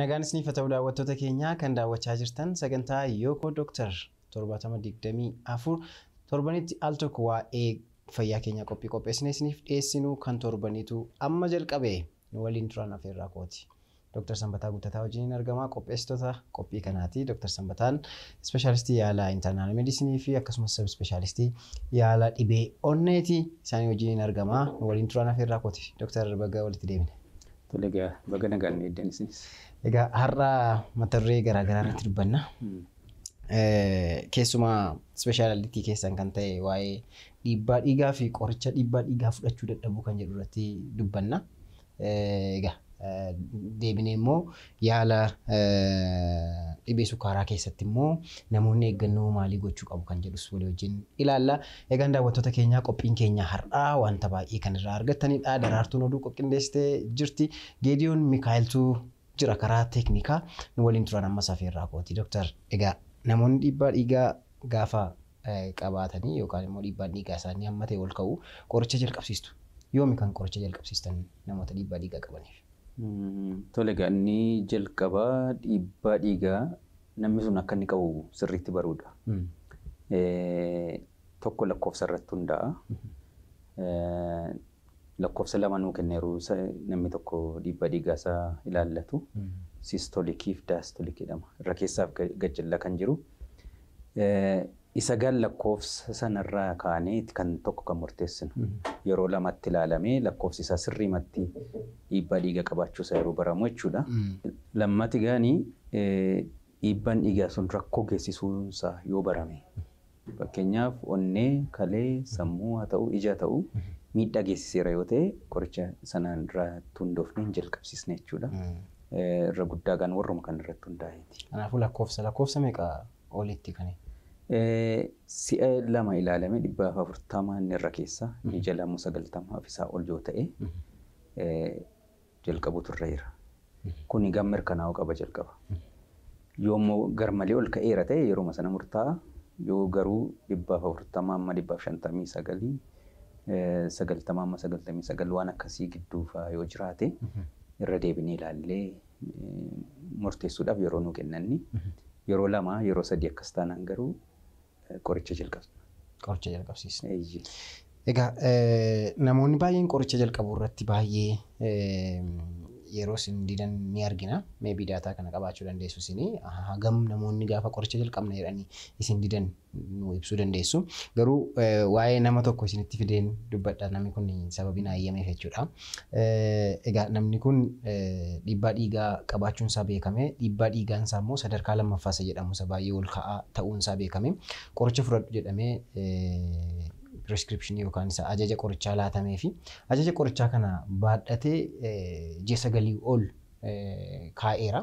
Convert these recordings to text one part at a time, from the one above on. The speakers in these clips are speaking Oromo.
Nagaan isiniif ta'uu daawwattoota keenyaa kan daawwachaa jirtan sagantaa Yookoo Dooktar torbaatama digdamii afur torbanitti al tokko waa'ee fayyaa keenyaa qophii qopheessine isiniif kan torbaniitu amma jalqabe nu waliin turan afeerraa kooti. Dooktar Sanbataa Guuttataa wajjin argamaa qopheessitoota qophii kanaati. Dooktar ispeeshaalistii fi akkasumas dhibee onneeti isaanii wajjin argamaa Dooktar walitti deebine. nagaan Egaa har'aa matarree garaagaraa irratti dubbanna. Hmm. Eh, keessumaa ispeeshaalitii keessan kan ta'e waa'ee dhiibbaa dhiigaa fi qoricha dhiibbaa dhiigaa fudhachuu dadhabu kan jedhu irratti dubbanna. Eh, Egaa eh, deebinee yaala dhibee sukaaraa keessatti immoo namoonni eeggannoo maalii gochuu qabu kan jedhus walii wajjin ilaalla. Egaan daawwattoota keenyaa qophiin keenyaa har'aa wanta baay'ee kan irraa argatanidha. Daraartuun oduu qophindeessitee jirti. Geediyoon Mikaayiltuu jira karaa teeknikaa nu waliin turan amma safii irraa kooti. Dooktar egaa namoonni dhiibbaa dhiigaa gaafa qabaatanii yookaan immoo dhiibbaa dhiigaa isaanii amma ta'e ol ka'u qoricha jalqabsiistu. Yoomi kan qoricha jalqabsiistan namoota dhiibbaa dhiigaa qabaniif? Tole egaa inni jalqabaa dhiibbaa dhiigaa namni sun akka inni qabu sirriitti baruudha. Tokko lakkoofsa irratti hundaa'a. lakkoofsa lama nuu kenneeru namni tokko dhiibba dhiigaasaa ilaallatu hmm. siistoliikii fi jedhama. Irra keessaaf gajjalla kan jiru. Eh, isa gan lakkoofsa sanarraa kaanee kan tokko kan murteessinu hmm. yeroo lamatti ilaalamee lakkoofsi isaa sirriimatti dhiibbaa dhiigaa qabaachuusaa yeroo baramu jechuudha. Hmm. Lammati gaanii eh, dhiibbaan dhiigaa sun rakkoo geessisuunsaa yoo barame fakkeenyaaf onnee, kalee, sammuu haa ta'u, ija ta'u miidhaa geessiseera yoo ta'e qoricha sanaan irraa hundoofnee hin jalqabsiisne jechuudha. Irra guddaa kan warruma kan irratti hundaa'eeti. Kanaafuu lakkoofsa lakkoofsa meeqa oliitti kan? Si'a lama ilaalame dhibbaa fi afurtama inni irra keessa inni jala jalaamu sagaltamaaf isaa ol yoo ta'e irra jira. Kuni gam mirkanaa'uu qaba jalqaba. Yoommoo garmalee ol ka'eera ta'e yeroo sana murtaa'a yoo garuu dhibbaa fi afurtama amma dhibbaa fi shantamii sagalii sagaltamaa amma sagaltamii sagal waan akkasii gidduu fa'aa yoo jiraate irra deebinee ilaallee murteessuudhaaf yeroo nu kennanni yeroo lamaa yeroo sadii akkas taanaan garuu qoricha jalqabsina. Qoricha jalqabsiisna. Egaa namoonni baay'een qoricha jalqabuu irratti baay'ee yeroo isin didan ni argina meebii kana qabaachuu dandeessu isin hagam namoonni gaafa qoricha jalqabna jedhanii isin didan nu ibsuu dandeessu garuu eh, waa'ee nama tokko isinitti fideen dubbadha namni kun sababiin hayyameef jechuudha. Eh, egaa namni kun eh, dhiibbaa dhiigaa qabaachuun beekame dhiibbaa dhiigaan immoo sadarkaa lammaffaasa jedhamu isa baay'ee ol ka'aa beekame qoricha fudhadhu jedhame. piriskiripshinii yookaan isa ajaja qorichaa laatamee ajaja qorichaa kana baadhatee eh, ji'a sagalii ol eh, kaa'eera.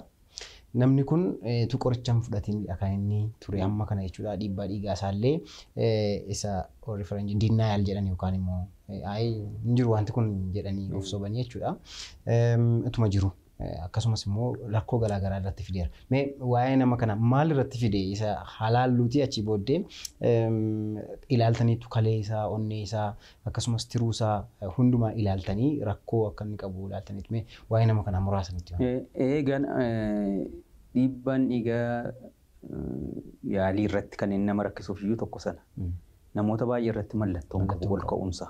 Namni kun eh, tu qoricha hin fudhatinidha ture amma kana jechuudha. Dhiibbaa dhiigaa isaallee isa warri faranjiin diinaayil jedhan yookaan immoo hin jiru wanti kun jedhanii of sobanii jechuudha. Utuma jiru. Eh, akkasumas immoo garaa garaa irratti fideera. Mee waa'ee nama kana maal irratti fide isa halaalluutii achii booddee ilaaltaniitu kalee isaa onnee isaa akkasumas tiruu isaa eh, hundumaa ilaaltanii rakkoo akka inni qabu ilaaltaniitu mee waa'ee nama kana muraasa nutti eh, Eegan dhiibbaan dhiigaa yaalii irratti kan inni nama rakkisuuf iyyuu tokko sana hmm. namoota baay'ee irratti mallattoon qabu wal ka'umsa.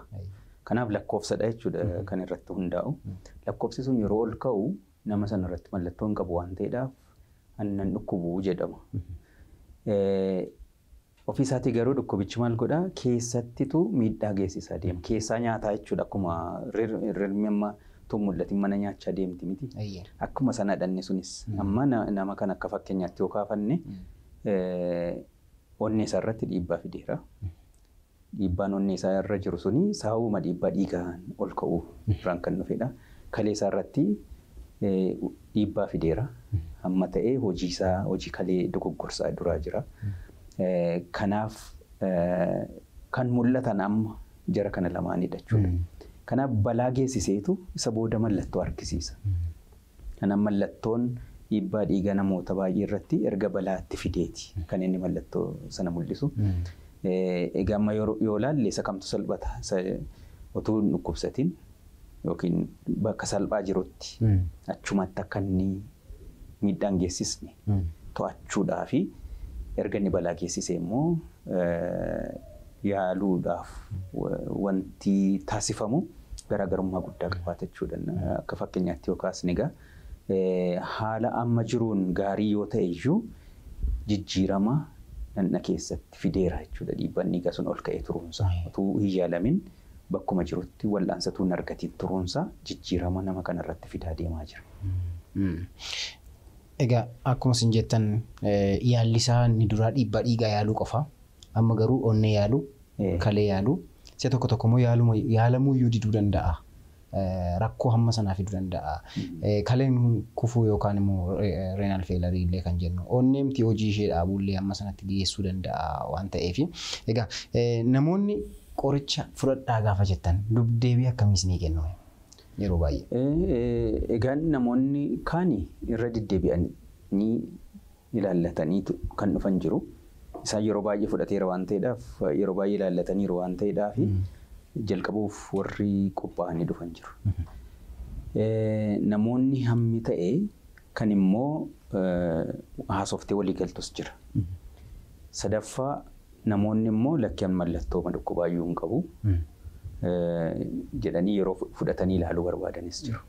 Kanaaf lakkoofsadha jechuudha hmm. kan irratti hundaa'u. Hmm. Lakkoofsi sun yeroo ol ka'u nama sana irratti mallattoo hin qabu waan ta'eedhaaf annan dhukkubu jedhama. Mhm. Eh, Ofii isaatii garuu dhukkubichi godha. godhaa keessattitu miidhaa geessisaa deema. Keessaa nyaataa jechuudha akkuma rirmi amma tun mul'atu mana nyaachaa deemti miti. Akkuma sana dhanne sunis mhm. amma nama kan akka fakkeenyaatti yoo kaafanne mhm. eh, onnee irratti dhiibbaa fideera. Dhiibbaan onnee irra jiru suni sababuma dhiibbaa dhiigaan ol ka'u biraan kan dhufedha. Kalee isaa irratti dhiibbaa eh, fideera. Amma ta'ee isaa hojii kalee dogoggorsaa duraa jira. Eh, kanaaf eh, kan mul'atan amma jara kana lamaanidha jechuudha. Kanaaf balaa geessiseetu isa booda mallattoo harkisiisa. Kanaaf mallattoon dhiibbaa dhiigaa namoota baay'ee irratti erga itti fideeti kan inni mallattoo sana mul'isu. Egaa amma yoo ilaalle isa kamtu salphata? Otuu hin dhukkubsatiin yookiin bakka salphaa jirutti hmm. achumatti akka inni miidhaan geessisne hmm. to'achuudhaafi fi erga inni balaa geessise immoo eh, yaaluudhaaf wanti taasifamu garaagarummaa guddaa qabaata jechuudha. Eh, akka fakkeenyaatti yookaas eh, haala amma jiruun gaarii yoo ta'e iyyuu jijjiirama nanna keessatti fideera jechuudha. Dhiibbanni egaa sun ol ka'ee turuunsaa hmm. bakkuma jirutti wal'aansatuun argatii turuunsaa jijjiirama nama kana irratti fidaa deemaa jira. Hmm. Egaa akkuma isin jettan eh, yaalli duraa dhiibbaa dhiigaa yaaluu qofaa amma garuu onnee yaaluu kalee yaaluu isa tokko tokko tokkommoo yaalamuu iyyuu diduu danda'a. Eh, rakkoo hamma sanaa fiduu danda'a. Hmm. Eh, kaleen kufuu yookaan immoo reenaal feelarii illee kan jennu onneemti hojii ishee dhaabuu illee hamma sanatti dhiyeessuu danda'a waan ta'eef. Egaa namoonni qoricha fudhadhaa gaafa jettan dubdeebii akkamiis ni kennu namoonni kaan irra deddeebi'anii ilaallataniitu kan dhufan jiru. Isaan yeroo baay'ee fudhateera waan ta'eedhaaf yeroo baay'ee ilaallataniiru waan ta'eedhaaf mm. jalqabuuf warri qophaa'anii dhufan jiru. Mm-hmm. Namoonni hammi ta'e kan immoo haasoftee waliigaltus jira. Mm-hmm. Sadaffaa namoonni immoo lakkeen mallattoo dhukkubaayyuu hin qabu jedhanii yeroo fudhatanii ilaaluu barbaadanis jiru.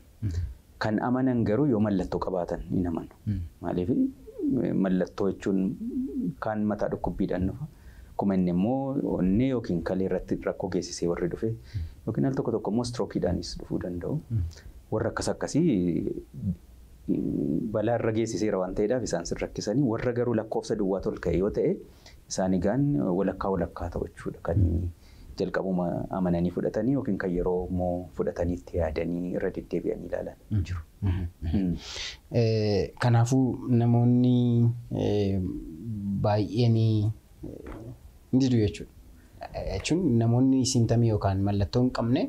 Kan amanan garuu yoo mallattoo qabaatan hin amanu. Maaliif mallattoo jechuun kaan mataa dhukkubbiidhaan dhufa. Akkuma inni immoo onnee yookiin kalee irratti rakkoo geessisee warri dhufe yookiin al tokko tokko immoo istrookiidhaanis dhufuu danda'u. Warra akkas akkasii balaa irra geessiseera waan ta'eedhaaf isaan sirrakkisanii warra garuu lakkoofsa duwwaa tolka'e yoo ta'e isaanii gaan walakkaa walakkaa ta'achudha kan jalqabuma amananii fudhatanii yookiin kan yeroo immoo fudhataniitti yaadanii irra deddeebi'anii ilaalan jiru. Kanaafuu namoonni baay'een ni jiru jechuudha. Jechuun namoonni isintamii yookaan mallattoo hin qabne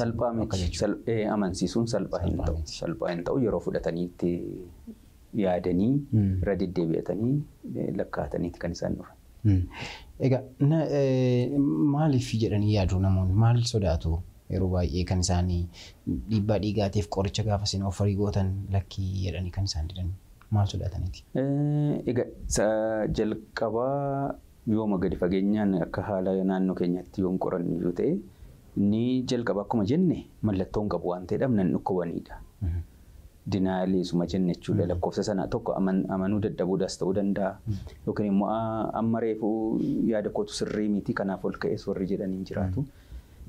salphaa miti. amansiisuun salphaa hin ta'u yeroo fudhataniitti yaadanii irra hmm. deddeebi'atanii eh, lakkaa'ataniiti kan isaan dhufan. Hmm. Egaa eh, maaliif jedhanii yaadu namoonni maal sodaatu yeroo baay'ee kan isaanii dhiibbaa dhiigaatiif qoricha gaafa isin gootan lakkii jedhanii kan isaan didan maal sodaataniiti? Eh, Egaa jalqabaa yooma gadi fageenyaan akka haala naannoo keenyaatti yoom qorannu yoo ta'e inni jalqaba akkuma jenne mallattoon qabu waan ta'eedhaaf nan dhukkubaniidha. Hmm. dinaalee suma jenne jechuudha hmm. lakkoofsa sana tokko amanuu daddabuudhaas ta'uu danda'a hmm. yookiin immoo amma reefu yaada kootu sirrii miti kanaaf ol ka'es warri jedhaniin jiraatu.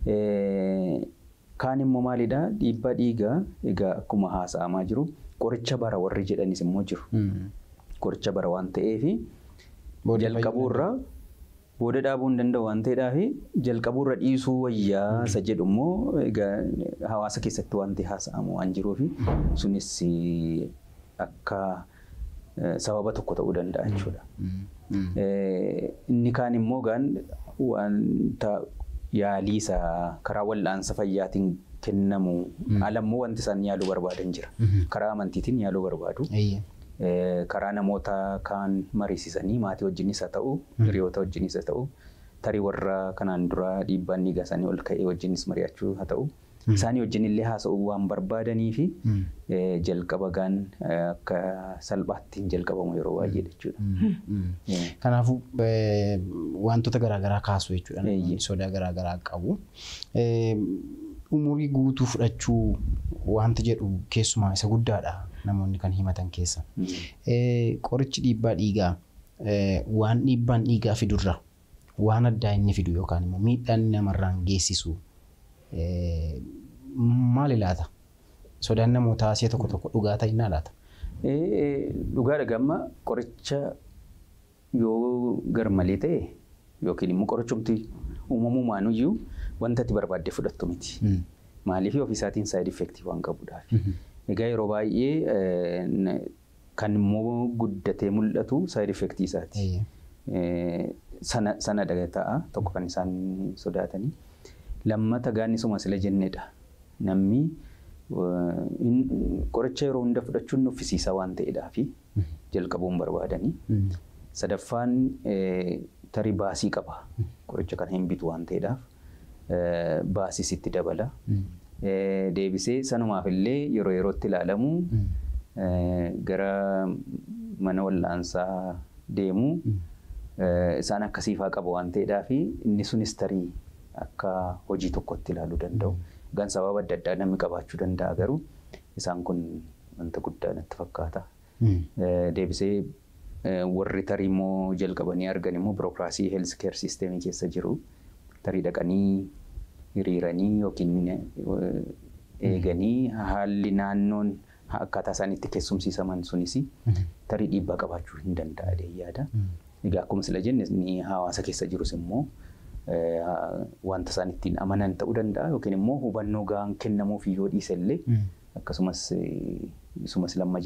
Hmm. Kaan immoo maalidha dhiibbaa dhiigaa egaa akkuma haasa'amaa jiru qoricha bara warri jedhanis immoo jiru. Qoricha bara waan ta'eef jalqabuurraa Booda dhaabuu hin danda'u waan ta'eedhaa fi jalqabuu irra dhiisuu wayyaa isa jedhu immoo egaa hawaasa keessatti wanti haasa'amu waan jiruu fi sunis akka sababa tokko ta'uu danda'a jechuudha. Inni kaan immoo gaan wanta yaalii isaa karaa wal'aansa fayyaatiin kennamu alammoo wanti isaan yaaluu barbaadan jira. Karaa amantiitiin yaaluu barbaadu. Eh, karaa namoota kaan marisisanii maatii wajjinis haa ta'u, hmm. hiriyoota wajjinis haa ta'u, tarii warra kanaan dura dhiibbaan dhiigaa isaanii ol ka'ee wajjinis mari'achuu haa ta'u. Hmm. Isaanii wajjin illee haasa'uu waan barbaadanii fi hmm. eh, jalqaba gaan eh, akka salphaatti jalqabamu yeroo baay'ee jechuudha. Kanaafuu wantoota garaagaraa kaasu jechuudha. Sodaa garaa qabu. Umurii guutuu fudhachuu wanta jedhu keessumaa isa guddaadha. namoonni kan himatan keessa. Hmm. Eh, qorichi dhiibbaa dhiigaa eh, waan dhiibbaan dhiigaa fidurra waan addaa inni fidu yookaan immoo miidhaan namarraan geessisu eh, maal laata? Sodaan namoo asii tokko tokko dhugaa ta'inaa laata? Dhugaadha gamma qoricha yoo garmalee ta'e yookiin immoo qorichumti uumamumaan iyyuu wanta ati barbaadde fudhattu miti. Hmm. Maaliif ofiisaatiin saayid effect waan qabuudhaaf. Hmm. Egaa yeroo baay'ee eh, kan immoo guddatee mul'atu saayid effektii isaati. Eh, sana ta'a. Tokko kan isaan sodaatanii. Lammata gaannisuma sila jennedha. Namni eh, qoricha yeroo hunda fudhachuun nuffisiisaa waan ta'eedhaa hmm. jalqabuun barbaadanii. Hmm. Sadaffaan tarii baasii qaba. Hmm. Qoricha kana hin bitu waan ta'eedhaaf baasiis itti dabala. deebisee sanumaaf illee yeroo yerootti ilaalamu gara mana wallaansaa deemu isaan akkasiifaa qabu waan ta'eedhaa fi inni sunis tarii akka hojii tokkotti ilaaluu danda'u. Gan sababa adda addaa namni qabaachuu danda'a garuu isaan kun wanta guddaa natti fakkaata. Deebisee warri tarii immoo jalqabanii argan immoo birookkiraasii heelsi keer siisteemii keessa jiru tarii dhaqanii hiriiranii yookiin eh, mm-hmm. eeganii haalli naannoon akkaataa isaan itti keessumsiisaman sunis mm-hmm. tarii dhiibbaa qabaachuu hin danda'a yaada. Mm-hmm. Egaa akkuma sila jenne hawaasa keessa jirus immoo eh, wanta isaan ittiin amanan ta'uu danda'a yookiin immoo hubannoo ga'aan kennamuuf yoo dhiise akkasumas eh, isuma lamma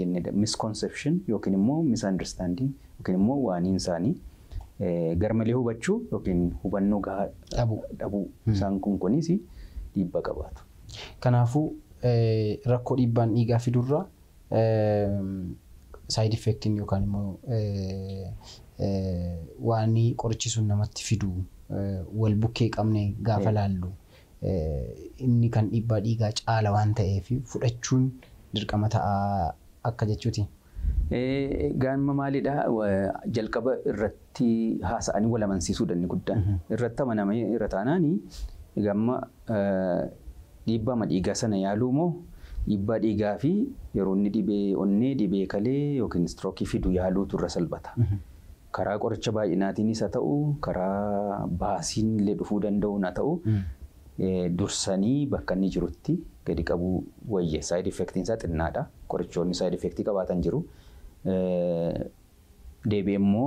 yookiin immoo waaniin isaanii. garmalee hubachuu yookiin hubannoo gahaa dhabuu hmm. isaan kun kunis dhiibbaa qabaatu. Kanaafuu eh, rakkoo dhiibbaan dhiigaa fidurraa eh, saayid effektiin yookaan immoo eh, waan qorichisuun namatti fidu wal bukkee qabne gaafa hmm. laallu inni kan dhiibbaa dhiigaa caala waan ta'eef fudhachuun dirqama ta'a akka jechuuti. Gaanima maalidhaa jalqaba irratti haasa'anii wal amansiisuu danni guddaan mhm. irratti amanamee irra taanaanii gamma dhiibbaa madhiigaa sana yaaluu moo dhiibbaa dhiigaa fi yeroo inni dhibee onnee dhibee kalee yookiin istrookii fidu yaaluutu irra salphata. Mhm. Karaa qoricha baay'inaatiinis haa ta'u karaa baasiin illee dhufuu danda'uun haa ta'u mhm. dursanii bakka inni jirutti gadi qabu wayya. Saayid effektiin isaa xinnaadha. Qorichoonni saayid effektii qabaatan jiru. deebi'ee immoo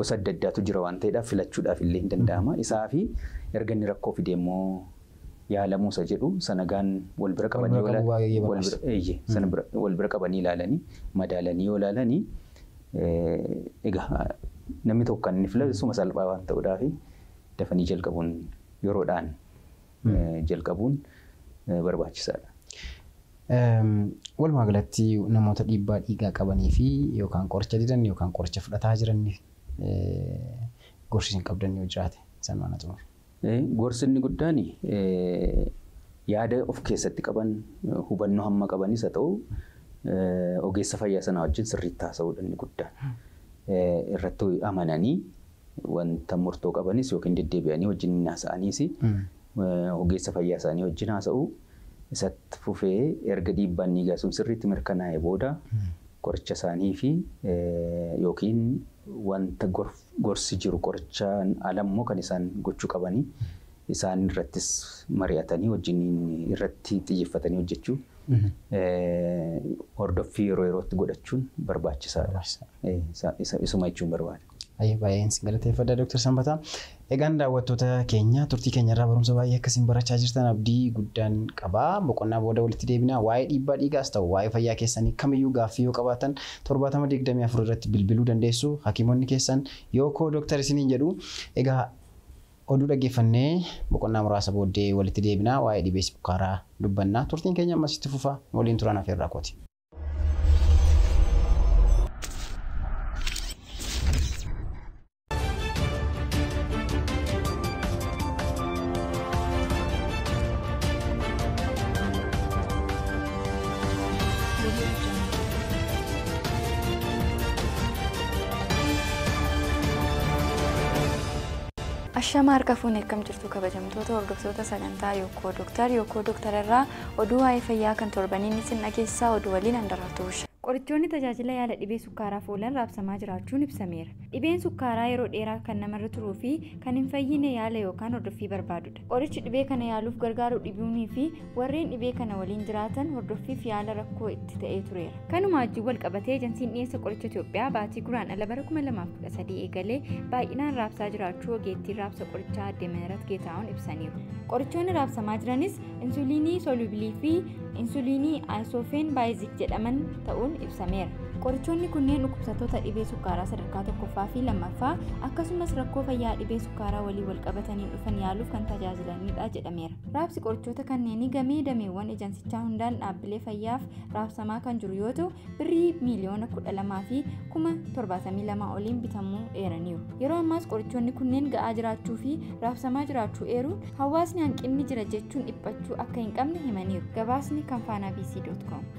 gosa adda addaatu jira waan ta'eedhaaf filachuudhaafillee illee hin danda'ama. Mm-hmm. erga inni rakkoo fide immoo yaalamuusa jedhu sanagaan mm-hmm. wal bira qabanii ilaalanii madaalanii yoo ilaalanii namni tokko kan inni filasuma mm-hmm. salphaa waan ta'uudhaaf dafanii jalqabuun yeroodhaan jalqabuun barbaachisaadha. Walumaa galatti namoota dhiibbaa dhiigaa qabanii fi yookaan qoricha didan yookaan qoricha fudhataa jiran gorsi hin qabdan yoo jiraate san mana xumura. Gorsi guddaan yaada of keessatti qaban hubannoo hamma qabanis haa ta'u ogeessa fayyaa sanaa wajjin sirriitti haasa'uudha inni guddaan. Irratti amananii wanta murtoo qabanis yookiin deddeebi'anii wajjin haasa'aniis ogeessa fayyaa isaanii wajjin haasa'uu isatti fufee erga dhiibbaan ni gaasuun sirriitti mirkanaa'e booda qoricha isaanii fi eh, yookiin wanta gorsi jiru qorichaan alammoo kan isaan gochuu qabanii isaan irrattis mari'atanii wajjin irratti xiyyeeffatanii hojjechuu hordoffii mhm. eh, yeroo yerootti godhachuun barbaachisaadha. Eh, isuma jechuun barbaada. baay'een si galateeffadha Dr. sambata Egaan daawwattoota keenya turtii keenyarraa barumsa baay'ee akkasiin barachaa jirtan abdii guddaan qabaa. Boqonnaa booda walitti deebinaa waa'ee dhiibbaa dhiigaas ta'u waa'ee fayyaa keessanii kamiyyuu gaaffii yoo qabaatan torbaatama irratti bilbiluu dandeessu. keessan yookoo Egaa oduu dhaggeeffannee boqonnaa muraasa booddee walitti deebinaa waa'ee Turtiin keenya ammasitti fufaa waliin kooti. Akka fuunee akkam jirtu kabajamtoota hordoftoota sagantaa yookoo dooktar yookoo irraa oduu waa'ee fayyaa kan torbaniin isin dhageessisaa oduu waliin handarra Qorichoonni tajaajila yaala dhibee sukkaaraaf oolan raabsamaa jiraachuun ibsameera. Dhibeen sukkaaraa yeroo dheeraa kan namarra turuu fi kan hin fayyine yaala yookaan hordoffii barbaadudha. Qorichi dhibee kana yaaluuf gargaaru dhibuunii fi warreen dhibee kana waliin jiraatan hordoffiif yaala rakkoo itti ta'ee tureera. Kanuma ajjiin wal qabatee ejansiin dhiyeessa qoricha Itoophiyaa baatii guraan ala bara 2013 eegalee baay'inaan raabsaa jiraachuu ogeettiin raabsa qorichaa addee Minarat ibsaniiru. Qorichoonni raabsamaa jiranis insuliinii insuliinii aaysoofeen baayizik jedhaman ta'uun ibsameera Qorichoonni kunneen dhukkubsattoota dhibee sukkaaraa sadarkaa tokkoffaa fi lammaffaa akkasumas rakkoo fayyaa dhibee sukkaaraa walii walqabataniin dhufan yaaluuf kan tajaajilanidha jedhameera. Raabsi qorichoota kanneenii gamee dameewwan ejansichaa hundaan dhaabbilee fayyaaf raabsamaa kan jiru yoo ta'u birrii miiliyoona kudha fi kuma oliin bitamuu dheeraniiru. Yeroo ammaas qorichoonni kunneen ga'aa jiraachuu fi raabsamaa jiraachuu eeruun hawaasni hanqinni jira jechuun dhiphachuu akka hin qabne himaniiru. Gabaasni kan faanaa bc.com.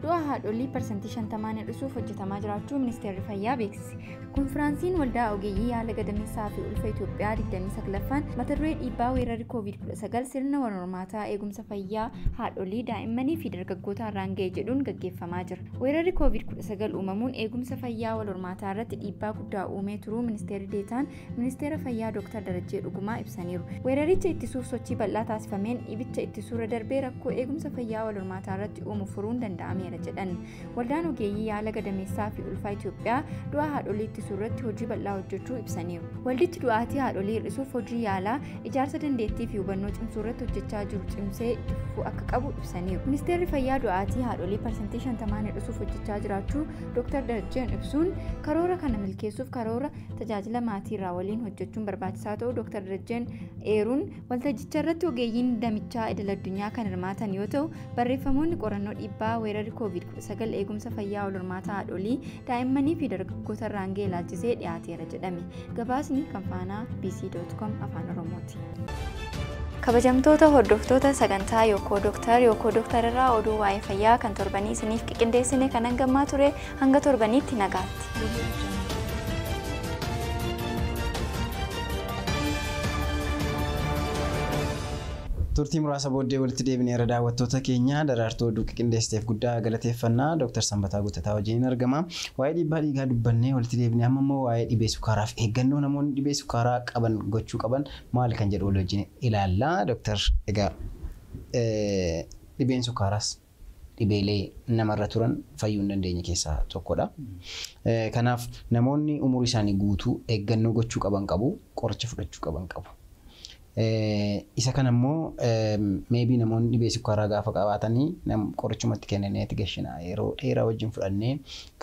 Du'a haadholii parsantii 50 dhusuuf hojjetamaa jiraachuu ministeerri fayyaa beeksise. Konfiraansiin waldaa ogeeyyii yaala gadameessaa fi ulfaa Itoophiyaa 29ffaan mata duree dhiibbaa weerarri COVID-19 sirna wal hormaataa eegumsa fayyaa haadholii daa'immanii fi dargaggootaa irraan ga'e jedhuun gaggeeffamaa jira. Weerarri COVID-19 uumamuun eegumsa fayyaa wal hormaataa irratti dhiibbaa guddaa uumee turuu ministeerri deetaan ministeera fayyaa Dr. Darajjee Dhugumaa ibsaniiru. Weeraricha ittisuuf sochii bal'aa taasifameen dhibicha ittisuurra darbee rakkoo eegumsa fayyaa wal hormaataa irratti uumu ittisu irratti hojii bal'aa hojjechuu ibsaniiru. Waldichi du'aatii haadholii hir'isuuf hojii yaalaa, ijaarsa dandeettii fi hubannoo cimsuurratti hojjechaa jiru cimsee cufuu akka qabu ibsaniiru. Ministeerri fayyaa du'aatii haadholii parsantii shantamaan hir'isuuf hojjechaa jiraachuu Dr. Darjeen ibsuun karoora kana milkeessuuf karoora tajaajila maatii irraa waliin hojjechuun barbaachisaa ta'uu Dr. Darjeen eeruun waltajjicha ogeeyyiin damichaa idil addunyaa kan hirmaatan yoo ta'u barreeffamoonni qorannoo dhiibbaa weerarri ilaalchisee dhiyaateera jedhame. Gabaasni kan faanaa afaan oromooti. Kabajamtoota hordoftoota sagantaa Yookoo doktar Yookoo doktarirraa irraa oduu waa'ee fayyaa kan torbanii isiniif qiqindeessine kan hangamaa ture hanga torbaniitti nagaatti. turtii muraasa booddee walitti deebinee irra daawwattoota keenya daraartuu hedduu qindeessiteef guddaa galateeffannaa Dr. Sambataa Guuttataa wajjin argama. Waa'ee dhiibbaa dhiigaa dubbannee walitti deebinee amma immoo waa'ee dhibee sukaaraaf fi eeggannoo namoonni dhibee sukaaraa qaban gochuu qaban maal kan jedhu walii wajjin ilaallaa. Dr. Egaa e, dhibeen sukaaraas dhibeelee namarra turan fayyuu hin dandeenye keessaa tokkodha. E, kanaaf namoonni umurii isaanii guutuu eeggannoo gochuu qaban qabu. Qoricha fudhachuu qaban qabu. Isa kan ammoo meebii namoonni dhibee sukkaaraa gaafa qabaatanii qorichumatti kennaneeti gashina yeroo dheeraa wajjin fudhannee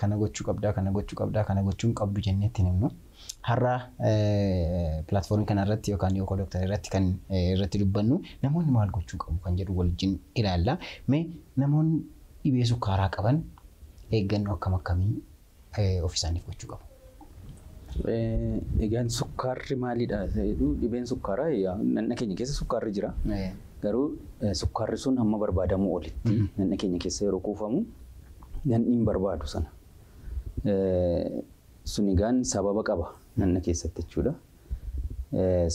kana gochuu qabdaa kana gochuu qabdaa kana gochuun qabdu jennee ittiin himnu. Har'a pilaatfoormii kana irratti yookaan yookoo dooktarii irratti kan irratti dubbannu namoonni maal gochuu qabu kan jedhu wajjin ilaalla. Mee namoonni dhibee sukkaaraa qaban eeggannoo akkam akkamii ofiisaaniif gochuu qabu? Egaan sukkaarri maalidha? Dhibeen sukkaaraa nanna keenya keessa sukkaarri jira. Garuu sukkaarri sun amma barbaadamuu olitti mm-hmm. nanna keenya keessa yeroo kuufamu nanni hin barbaadu sana. Sun egaan sababa qaba nanna keessatti jechuudha.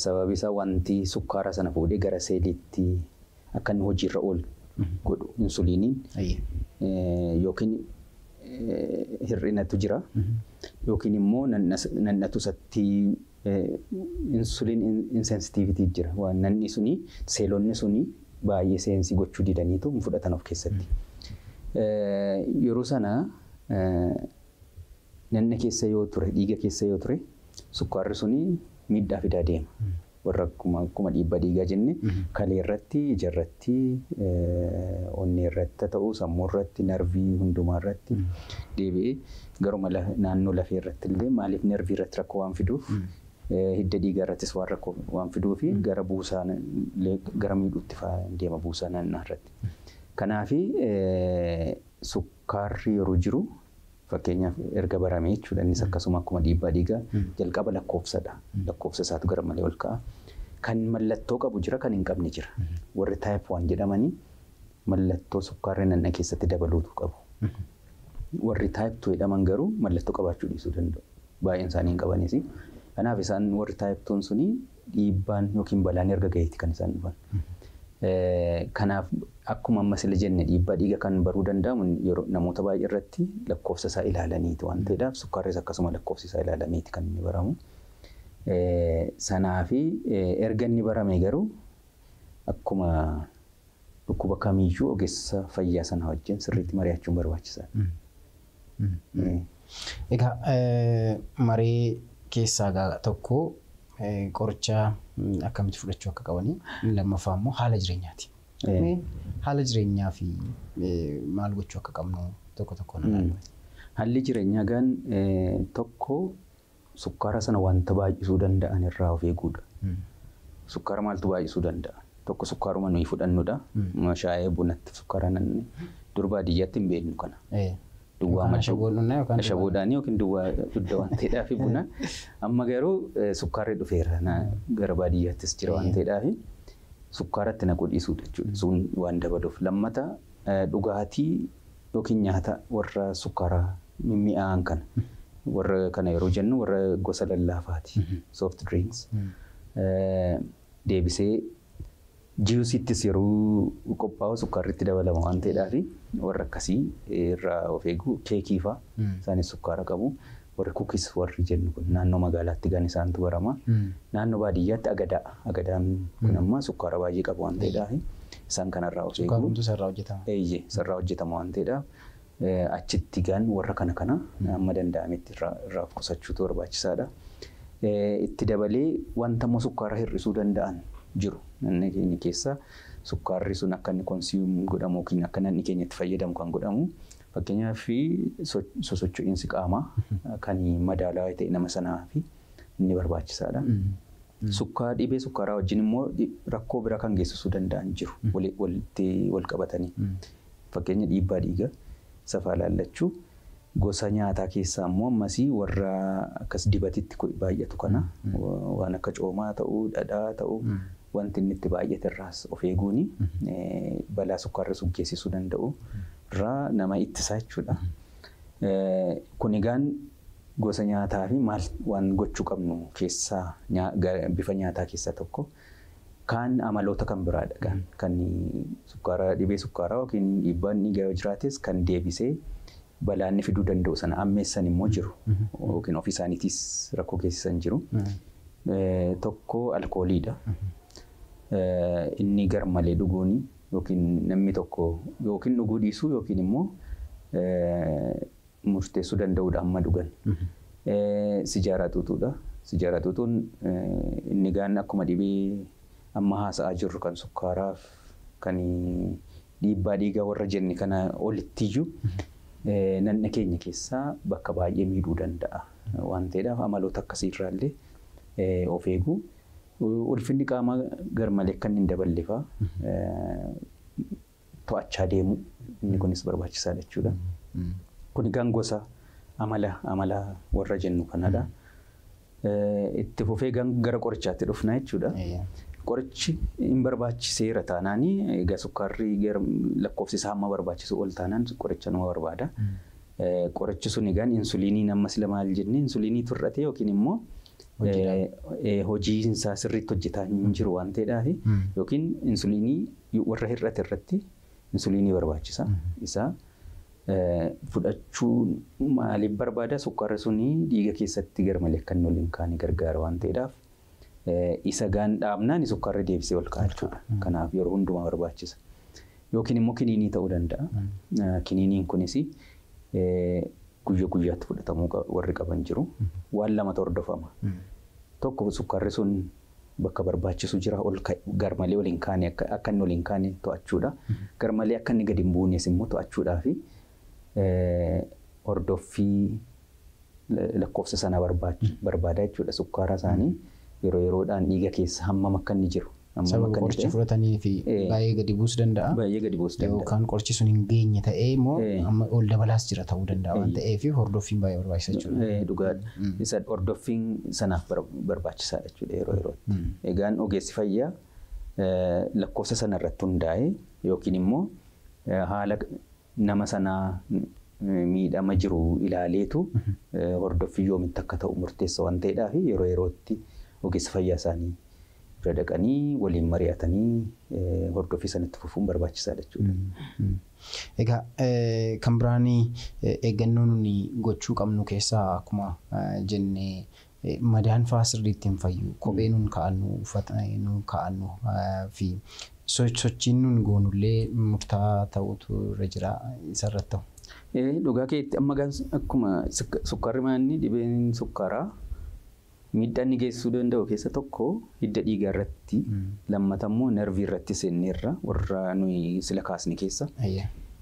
Sababi isaa wanti sukkaara sana fuudhee gara seelitti akka inni ool oolu mm-hmm. godhu insuliiniin yookiin Eh, hir'inatu jira mhm. yookiin immoo nannatu isatti eh, insuliin insensitiivitii jira. Waan nanni seelonni suni baay'ee seensi gochuu didaniitu fudhatan of keessatti. Mhm. Eh, yeroo sana nanna keessa yoo ture dhiiga keessa yoo ture sukkaarri suni miidhaa fidaa deema. Mhm. warra akkuma dhiibbaa dhiigaa jenne mhm. kalee irratti ijarratti eh, onnee irratti ta'uu sammuu irratti narvii hundumaa irratti mhm. deebi'ee garuma naannoo lafee irratti illee maaliif narvii irratti rakkoo waan fiduuf mhm. eh, hidda dhiigaa irrattis waan rakkoo waan fiduufi gara buusaa gara miidhuutti deema buusaa naannoo irratti. Kanaafi eh, sukkaarri yeroo jiru Fakkeenyaaf erga baramee jechuudha innis hmm. akkasuma akkuma dhiibbaa dhiigaa hmm. jalqaba lakkoofsadha. Lakkoofsa isaatu hmm. gara malee ol ka'a. Kan mallattoo qabu jira kan hin qabne jira. Warri taayip waan jedhamanii mallattoo sukkaarri nannaa keessatti dabaluutu qabu. Warri taayip tuu jedhaman garuu mallattoo qabaachuu dhiisuu danda'u. Baay'een isaanii hin qabanis. Kanaaf isaan warri taayip tuun sunii dhiibbaan yookiin balaan erga gaheeti kan isaan dhufan. Kanaaf akkuma ammas illee jenne dhiibbaa dhiiga kan baruu danda'amu namoota baay'ee irratti lakkoofsa isaa ilaalaniiti waan ta'eedhaaf sukkaarris akkasuma lakkoofsa isaa ilaalameeti kan inni baramu. Sanaa fi erga inni barame garuu akkuma dhukkuba kamiiyyuu ogeessa fayyaa sanaa wajjin sirriitti mari'achuun barbaachisaadha. Egaa marii keessaa tokko qoricha akkamitti fudhachuu akka qabanii. Lammaffaa immoo haala jireenyaati. Haala jireenyaa maal gochuu akka qabnu tokko Haalli jireenyaa gan tokko sukkaara sana wanta baay'isuu danda'an irraa of eeguudha. Sukkaara maaltu baay'isuu danda'a? Tokko sukkaaruma nuyi fudhannudha. Shaayee bunatti sukkaara nanne. Durbaa diyyatti hin beeknu kana. duwwaa maal shaboodhaanii yookiin duwwaa dudda waan ta'eedhaa fi buna amma garuu sukkaarri dhufeera gara baadiyyaattis jira waan ta'eedhaa fi sukkaaratti na godhiisuudha jechuudha sun waan dabaluuf lammata dhugaatii yookiin nyaata warra sukkaara mimmi'aan kana warra kana yeroo jennu warra gosa lallaafaati soft drinks deebisee Ji'uusittis yeroo qophaa'u sukkaarritti dabalama waan ta'eedhaaf warra akkasii irraa of eegu keekii fa'a. Hmm. isaanis sukkaara qabu. Warri kuukis warri jennu kun naannoo magaalaatti ga'an isaantu barama. Hmm. Naannoo baadiyyaatti agadaa. Agadaan kun hmm. amma sukkaara baay'ee qabu waan ta'eedhaaf isaan kana irraa of eegu. Sukkaarumtu sarara hojjetama. Eeyyee sarara hojjetama achitti gan warra kana kana amma danda'ametti irraa of qusachuutu barbaachisaadha. Itti dabalee wanta immoo sukkaara hir'isuu danda'an jiru. Inni keenya keessa sukkaarri sun akka inni konsiiwum godhamu yookiin akka inni keenyatti fayyadamu kan godhamu fakkeenyaa fi sosocho'iinsi qaamaa mhm. kan madaalawaa ta'e nama sanaa fi inni barbaachisaadha. Mhm. Mhm. Sukkaa dhibee sukkaaraa wajjin immoo rakkoo biraa kan geessisuu danda'an jiru walitti wal qabatanii. Fakkeenya dhiibbaa dhiigaa, safaa laallachuu, gosa nyaataa keessaa immoo ammasii warra akkas dibatitti baay'atu kana waan akka coomaa ta'uu, dhadhaa ta'uu wanti inni itti baay'aterraas of eeguuni mhm. balaa sukkaarri sun geessisuu danda'u irraa nama ittisaa jechuudha. Mhm. Eh, kun egaan gosa nyaataa fi waan gochuu qabnu keessaa bifa nyaataa keessaa tokko kaan amaloota kan biraadha. Mhm. Kan sukkaara dhibee sukkaaraa yookiin dhiibbaan gara jiraates kan deebisee balaanni fiduu danda'u sana ammeessan immoo jiru yookiin of isaaniitiis rakkoo geessisan jiru. Eh, tokko alkooliidha. Eh, inni gar malee dhuguun yookiin namni tokko yookiin dhuguu dhiisuu yookiin immoo eh, murteessuu danda'uudha amma dhugan. Mhm. Eh, Sijaaraa tuutuudha. inni gaan akkuma dhibee amma haasa'aa jirru kan sukkaaraaf kan dhiibbaa dhiigaa warra jenne kana olittiyyuu mhm. nanna keenya keessaa bakka baay'ee miidhuu danda'a waan ta'eedhaaf amaloota akkasiirraallee of eeguu Ulfinni qaamaa garmalee akka inni hin daballeefaa mm-hmm. to'achaa deemu inni kunis barbaachisaadha jechuudha. Mm-hmm. Kun gangosa amala amala warra jennu kanadha. Mm-hmm. Eh, itti fufee gara qorichaatti dhufna jechuudha. Qorichi hin barbaachiseera taanaanii egaa sukkaarri lakkoofsi isaa hamma barbaachisu ol taanaan qoricha nama barbaada. Eh, qorichi sun egaan insuliinii nammas lama maal jennee insuliinii turrate yookiin immoo hojiinsaa sirriitti hojjetaa hin jiru waan ta'eedhaaf hmm. yookiin insuliinii warra hir'ate irratti insuliinii barbaachisa. Hmm. Isaa fudhachuu maaliif barbaada sukkaara sunii dhiiga keessatti garmalee akka inni waliin kaane gargaara waan ta'eedhaaf isa gaandhaabnaan sukkaarri deebisee ol ka'a jechuudha. Hmm. Kanaaf yeroo hundumaa barbaachisa. Yookiin immoo kiniinii ta'uu danda'a. Kiniiniin kunis guyyaa guyyaatti fudhatamuu warri qaban jiru. Waan lama hordofama. tokko sukkaarri sun bakka barbaachisu jira ol garmalee waliin kaane akka inni waliin kaane to'achuudha. Mhm. Garmalee akka inni gadi hin buunes immoo to'achuudhaafi fi eh, hordoffii lakkoofsa sana mhm. barbaadaa jechuudha sukkaara isaanii mhm. yeroo yeroodhaan dhiiga keessa hammam akka inni jiru Sababu qoricha fudhatanii fi eh. baay'ee gadi buus danda'a. Baay'ee gadi buusuu danda'a. Yookaan qorichi sun hin geenye ta'ee eh moo. Eh. amma ol dabalaas jira ta'uu danda'a waan ta'eef hordoffiin baay'ee barbaachisa jechuudha. Dhugaadha. Hmm. Isa hordoffiin sanaaf barbaachisaadha jechuudha yeroo yerootti. Egaan ogeessi fayyaa lakkoofsa sana irratti hundaa'ee yookiin immoo haala nama sanaa miidhama jiru ilaaleetu hordoffii hmm. yoomitti akka ta'u murteessa waan ta'eedhaaf yeroo yerootti ogeessa fayyaa isaanii bira dhaqanii waliin mari'atanii hordofii sanatti fufuun barbaachisaa jechuudha. Egaa kan biraan eeggannoo nuni gochuu qabnu keessaa akkuma jennee madaan fa'aa sirriitti hin fayyu kophee nun kaa'annu uffata nun kaa'annu fi sochiin nun goonullee murtaa ta'utu irra jira isarratti ta'u. Dhugaa keetti amma akkuma sukkaarri maanni dhibeen sukkaaraa Miidhaan geessisuu danda'u keessa tokko hidda dhiigaa irratti hmm. lammatammoo narvii irratti seennerra warra nuyi sila kaasne keessa.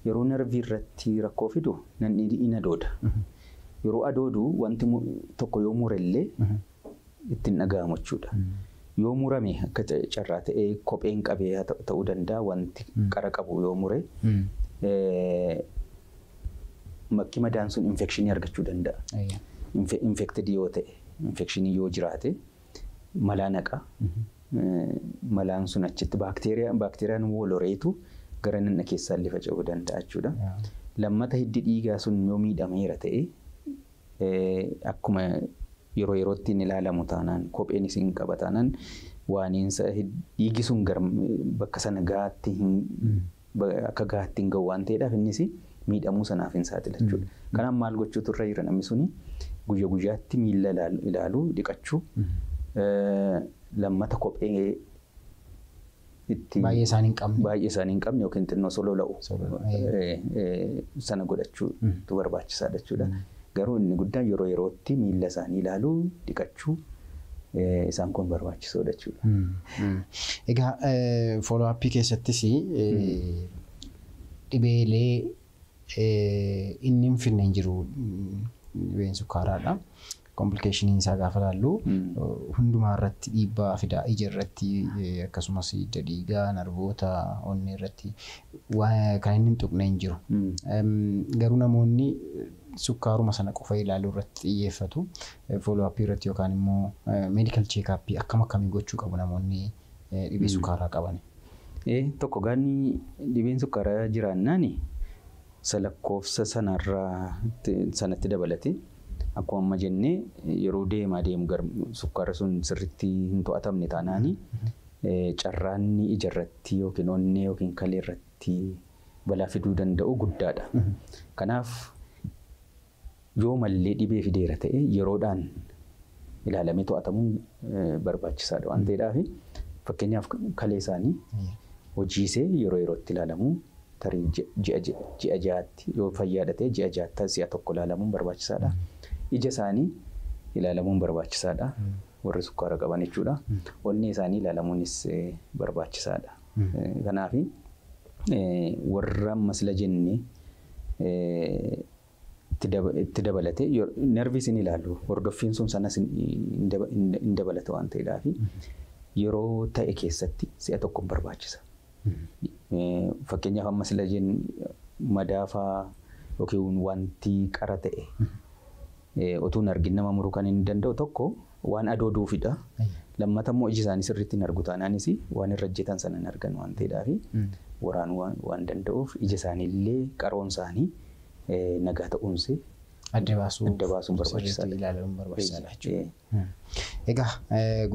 Yeroo narvii irratti rakkoo fidu namni in adooda. Hmm. Yeroo adoodu wanti tokko yoo mure illee hmm. ittiin dhaga'amu jechuudha. Yoo murame akka carraa ta'ee kopheen qabee ta'uu danda'a wanti qara qabu yoo mure. Makki madaan sun infekshinii argachuu danda'a. Infektid yoo ta'e. infekshinii yoo jiraate malaa naqa. Mm-hmm. Malaan sun achitti baakteeriyaan waloreetu gara nanna keessaan lifa ce'uu danda'a jechuudha. Lammata hiddi dhiigaa sun yoo miidhameera ta'e akkuma yeroo yerootti hin ilaalamu taanaan kopheen isin qaba taanaan waaniinsa dhiigi sun bakka sana gaatti mm. akka gaatti hin gahu waan ta'eedhaaf innis miidhamuu sanaaf hin saaxila jechuudha. Mm. Kanaaf maal gochuu turre jira namni suni guyya guyyaatti miilla ilaaluu dhiqachuu mm-hmm. lammata kophee itti baay'ee isaanii hin baay'ee yookiin xinnoo solola'u sana godhachuutu mm-hmm. barbaachisaadha jechuudha. Mm-hmm. Garuu inni guddaan yeroo yerootti miilla isaanii ilaaluu dhiqachuu isaan kun barbaachisoodha jechuudha. Egaa fooloo'appii keessattis dhibeelee inni hin finne jiru Dhibeen sukkaaraadha. Komplikeeshiniin isaa gaafa ilaallu hmm. hundumaa irratti dhiibbaa fidaa ija irratti eh, akkasumas ija narboota onnee irratti kan inni hin tuqne hin jiru. Hmm. Garuu namoonni eh, sukkaaruma sana qofa ilaaluu irratti xiyyeeffatu. Eh, Fooloo'appii irratti yookaan immoo meedikaal cheekaappii akkam akkamii gochuu qabu namoonni dhibee hmm. sukkaaraa qaban. Tokko dhibeen sukkaaraa jiraannaan salakkoofsa sanarraa sanatti dabalate akkuma amma jennee yeroo deemaa deemu sukkaara sun sirritti hin to'atamne taanaanii mm-hmm. carraanni ijarratti yookiin onnee yookiin kalee irratti balaa fiduu danda'u guddaadha. Mm-hmm. Kanaaf yoo mallee dhibee fideera ta'e yeroodhaan ilaalamee to'atamuun barbaachisaadha waan mm-hmm. ta'eedhaaf fakkeenyaaf kalee isaanii hojiisee yeroo yerootti ilaalamuu tarii ji'a ja'atti yoo ji'a ja'atti si'a tokko ilaalamuun barbaachisaadha. Hmm. Ija isaanii ilaalamuun barbaachisaadha. Hmm. Warri sukkaara qaban jechuudha. Hmm. Onnee isaanii ilaalamuunis eh, barbaachisaadha. Eh, kanaaf eh, warra masila jennee itti dabalate nerviis hin ilaallu hordoffiin sun sanas hin dabalate waan ta'eedhaaf yeroo ta'e keessatti si'a tokko barbaachisa. Eh, fakkeenyaaf amma illee jennu madaafaa yookiin wanti qara ta'e utuu eh, hin argin nama muruu kan hin danda'u tokko waan adoo duufidha. Lammata immoo ija isaanii sirriitti hin argu taanaanis waan irra hojjetan sana hin argan waan ta'eedhaaf hmm. Waraan waan danda'uuf ija isaaniillee illee qaroon isaanii eh, nagaa ta'umsi. adda baasuu barbaachisa jechuudha. Egaa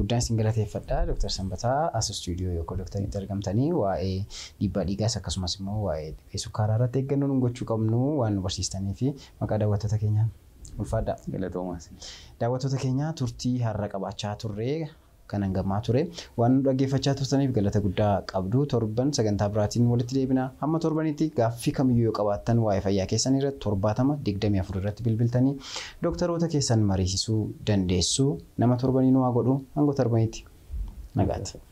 guddaan isin galateeffadha Dooktar Sanbataa as istuudiyoo yookaan dookteritti argamtanii waa'ee dhiibbaa dhiigaas akkasumas immoo waa'ee dhibee sukkaaraa irratti eeggannoo gochuu qabnu waan nu barsiistanii fi maqaa daawwattoota keenyaa ulfaadha. Daawwattoota keenyaa turtii har'a qabaachaa turre kanan gammaa ture waan dhaggeeffachaa turtaniif galata guddaa qabdu torban sagantaa biraatiin walitti deebina hamma torbanitti gaaffii kamiyyuu yoo qabaattan waa'ee fayyaa keessan irratti torbaatama digdamii afur irratti bilbiltanii dooktaroota keessan mariisisuu dandeessu nama torbaniin waa godhu hanga torbanitti nagaata.